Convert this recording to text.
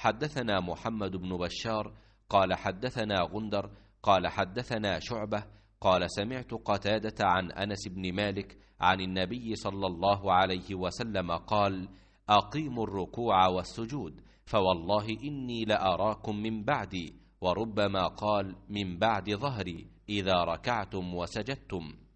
حدثنا محمد بن بشار قال حدثنا غندر قال حدثنا شعبه قال سمعت قتاده عن انس بن مالك عن النبي صلى الله عليه وسلم قال اقيموا الركوع والسجود فوالله اني لاراكم من بعدي وربما قال من بعد ظهري اذا ركعتم وسجدتم